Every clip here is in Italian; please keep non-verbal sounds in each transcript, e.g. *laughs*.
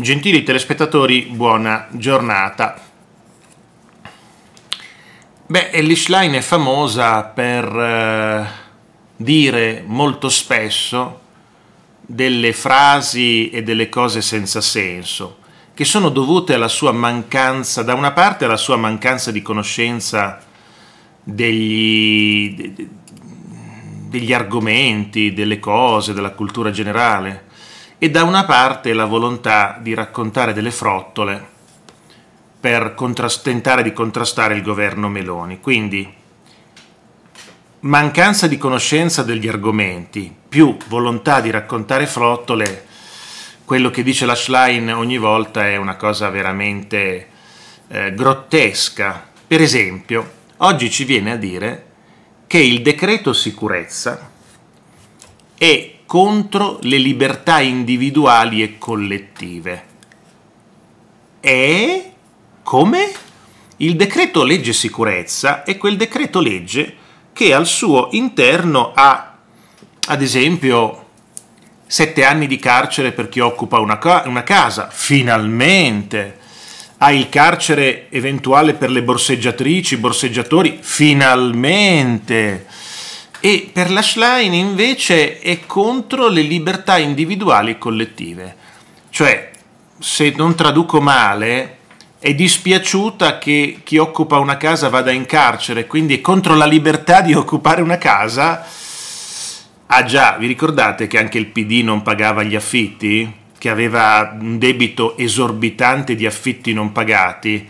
Gentili telespettatori, buona giornata. Beh, Elish Line è famosa per eh, dire molto spesso delle frasi e delle cose senza senso, che sono dovute alla sua mancanza, da una parte alla sua mancanza di conoscenza degli, degli argomenti, delle cose, della cultura generale, e da una parte la volontà di raccontare delle frottole per tentare di contrastare il governo Meloni. Quindi mancanza di conoscenza degli argomenti più volontà di raccontare frottole, quello che dice la Schlein ogni volta è una cosa veramente eh, grottesca. Per esempio, oggi ci viene a dire che il decreto sicurezza è contro le libertà individuali e collettive. E come? Il decreto legge sicurezza è quel decreto legge che al suo interno ha, ad esempio, sette anni di carcere per chi occupa una, ca- una casa, finalmente. Ha il carcere eventuale per le borseggiatrici, borseggiatori, finalmente e per la Schlein invece è contro le libertà individuali e collettive. Cioè, se non traduco male, è dispiaciuta che chi occupa una casa vada in carcere, quindi è contro la libertà di occupare una casa. Ah già, vi ricordate che anche il PD non pagava gli affitti? Che aveva un debito esorbitante di affitti non pagati?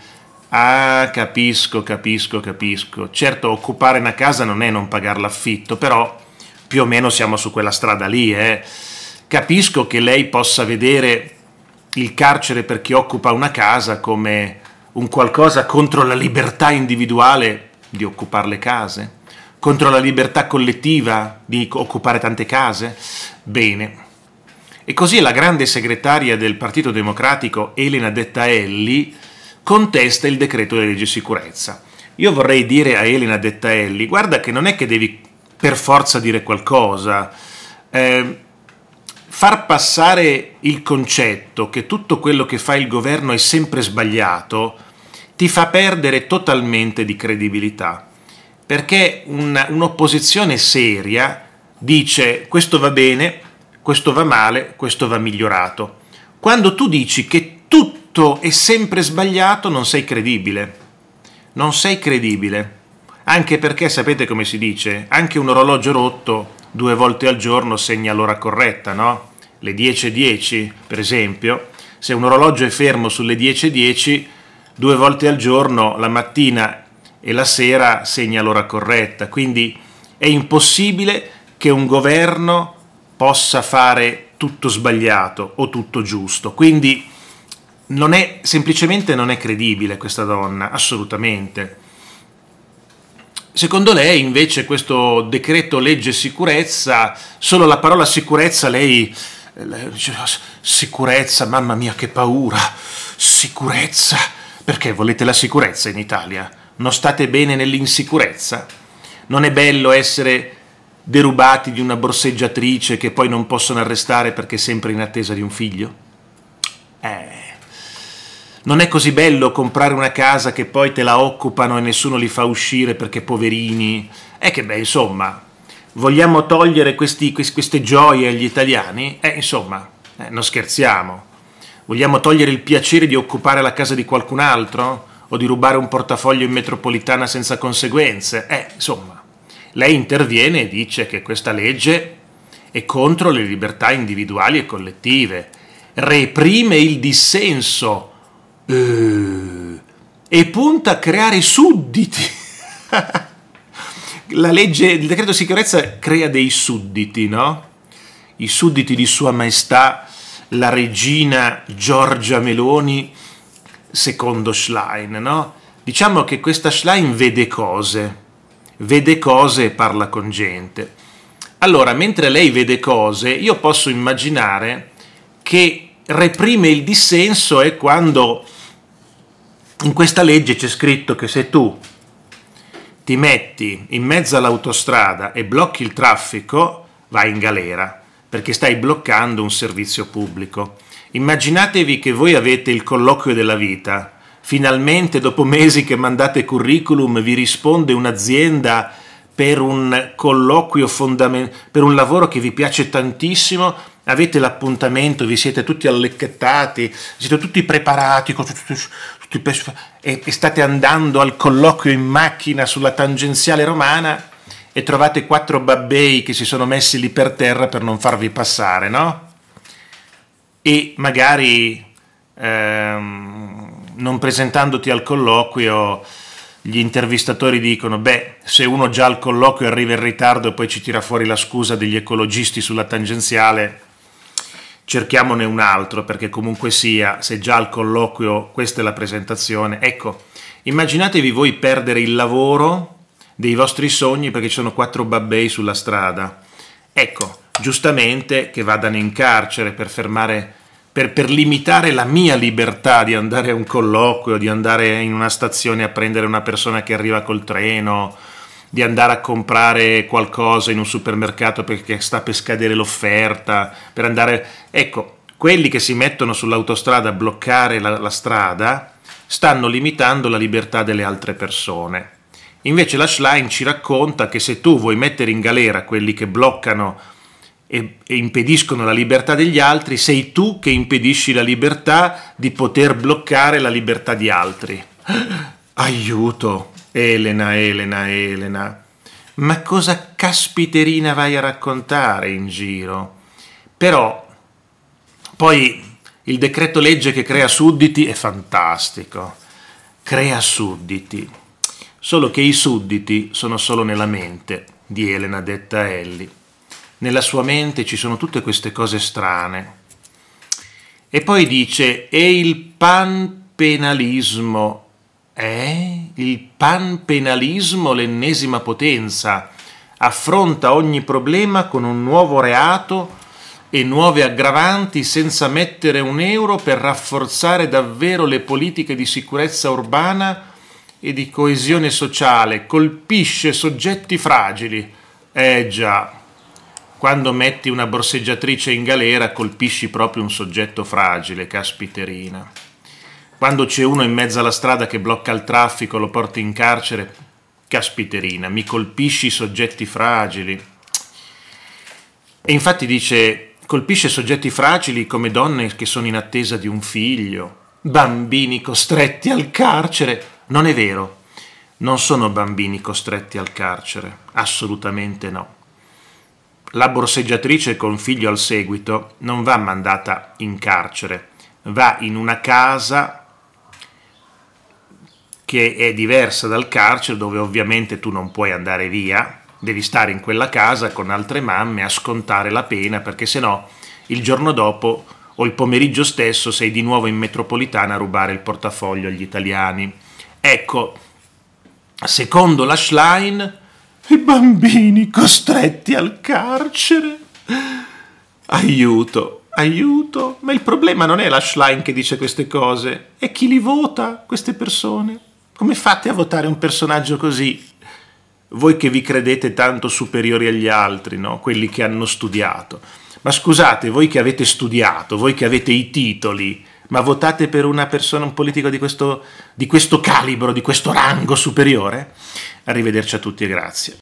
Ah, capisco, capisco, capisco. Certo, occupare una casa non è non pagare l'affitto, però più o meno siamo su quella strada lì, eh. Capisco che lei possa vedere il carcere per chi occupa una casa come un qualcosa contro la libertà individuale di occupare le case, contro la libertà collettiva di occupare tante case. Bene. E così la grande segretaria del Partito Democratico, Elena Detta Dettaelli, contesta il decreto di legge sicurezza. Io vorrei dire a Elena Dettaelli, guarda che non è che devi per forza dire qualcosa, eh, far passare il concetto che tutto quello che fa il governo è sempre sbagliato ti fa perdere totalmente di credibilità, perché un'opposizione seria dice questo va bene, questo va male, questo va migliorato. Quando tu dici che tutto tutto è sempre sbagliato, non sei credibile. Non sei credibile. Anche perché sapete come si dice, anche un orologio rotto due volte al giorno segna l'ora corretta, no? Le 10.10, per esempio, se un orologio è fermo sulle 10.10, due volte al giorno, la mattina e la sera, segna l'ora corretta. Quindi è impossibile che un governo possa fare tutto sbagliato o tutto giusto. Quindi non è, semplicemente non è credibile questa donna, assolutamente. Secondo lei invece questo decreto legge sicurezza, solo la parola sicurezza lei eh, ah, sicurezza, mamma mia che paura, sicurezza, perché volete la sicurezza in Italia? Non state bene nell'insicurezza? Non è bello essere derubati di una borseggiatrice che poi non possono arrestare perché è sempre in attesa di un figlio? non è così bello comprare una casa che poi te la occupano e nessuno li fa uscire perché poverini. E eh, che beh, insomma, vogliamo togliere questi, queste gioie agli italiani? Eh, insomma, eh, non scherziamo. Vogliamo togliere il piacere di occupare la casa di qualcun altro? O di rubare un portafoglio in metropolitana senza conseguenze? Eh, insomma, lei interviene e dice che questa legge è contro le libertà individuali e collettive, reprime il dissenso eh, e punta a creare sudditi. *laughs* La legge, il decreto sicurezza crea dei sudditi, no? I sudditi di Sua Maestà, la regina Giorgia Meloni, secondo Schlein, no? Diciamo che questa Schlein vede cose, vede cose e parla con gente. Allora, mentre lei vede cose, io posso immaginare che reprime il dissenso è quando in questa legge c'è scritto che se tu ti metti in mezzo all'autostrada e blocchi il traffico, vai in galera, perché stai bloccando un servizio pubblico. Immaginatevi che voi avete il colloquio della vita, finalmente dopo mesi che mandate curriculum vi risponde un'azienda per un colloquio fondamentale, per un lavoro che vi piace tantissimo, avete l'appuntamento, vi siete tutti allecchettati, siete tutti preparati, e, state andando al colloquio in macchina sulla tangenziale romana e trovate quattro babbei che si sono messi lì per terra per non farvi passare, no? E magari ehm, non presentandoti al colloquio gli intervistatori dicono, beh, se uno già al colloquio arriva in ritardo e poi ci tira fuori la scusa degli ecologisti sulla tangenziale, cerchiamone un altro perché comunque sia, se già al colloquio questa è la presentazione, ecco, immaginatevi voi perdere il lavoro dei vostri sogni perché ci sono quattro babbei sulla strada. Ecco, giustamente che vadano in carcere per fermare per, per, limitare la mia libertà di andare a un colloquio, di andare in una stazione a prendere una persona che arriva col treno di andare a comprare qualcosa in un supermercato perché sta per scadere l'offerta, per andare... Ecco, quelli che si mettono sull'autostrada a bloccare la, la strada stanno limitando la libertà delle altre persone. Invece la Schlein ci racconta che se tu vuoi mettere in galera quelli che bloccano e, e, impediscono la libertà degli altri, sei tu che impedisci la libertà di poter bloccare la libertà di altri. *gasps* Aiuto! Elena, Elena, Elena. Ma cosa caspiterina vai a raccontare in giro? Però poi il decreto legge che crea sudditi è fantastico. Crea sudditi. Solo che i sudditi sono solo nella mente di Elena detta Elli. Nella sua mente ci sono tutte queste cose strane. E poi dice, e il panpenalismo eh? Il panpenalismo, l'ennesima potenza, affronta ogni problema con un nuovo reato e nuove aggravanti senza mettere un euro per rafforzare davvero le politiche di sicurezza urbana e di coesione sociale, colpisce soggetti fragili. Eh già, quando metti una borseggiatrice in galera colpisci proprio un soggetto fragile, caspiterina. Quando c'è uno in mezzo alla strada che blocca il traffico, lo porti in carcere, caspiterina, mi colpisci i soggetti fragili. E infatti dice, colpisce soggetti fragili come donne che sono in attesa di un figlio, bambini costretti al carcere. Non è vero, non sono bambini costretti al carcere, assolutamente no. La borseggiatrice con figlio al seguito non va mandata in carcere, va in una casa che è diversa dal carcere dove ovviamente tu non puoi andare via, devi stare in quella casa con altre mamme a scontare la pena perché sennò il giorno dopo o il pomeriggio stesso sei di nuovo in metropolitana a rubare il portafoglio agli italiani. Ecco, secondo la Schlein, i bambini costretti al carcere. Aiuto, aiuto, ma il problema non è la Schlein che dice queste cose, è chi li vota, queste persone. Come fate a votare un personaggio così? Voi che vi credete tanto superiori agli altri, no? quelli che hanno studiato. Ma scusate, voi che avete studiato, voi che avete i titoli, ma votate per una persona, un politico di questo, di questo calibro, di questo rango superiore? Arrivederci a tutti e grazie.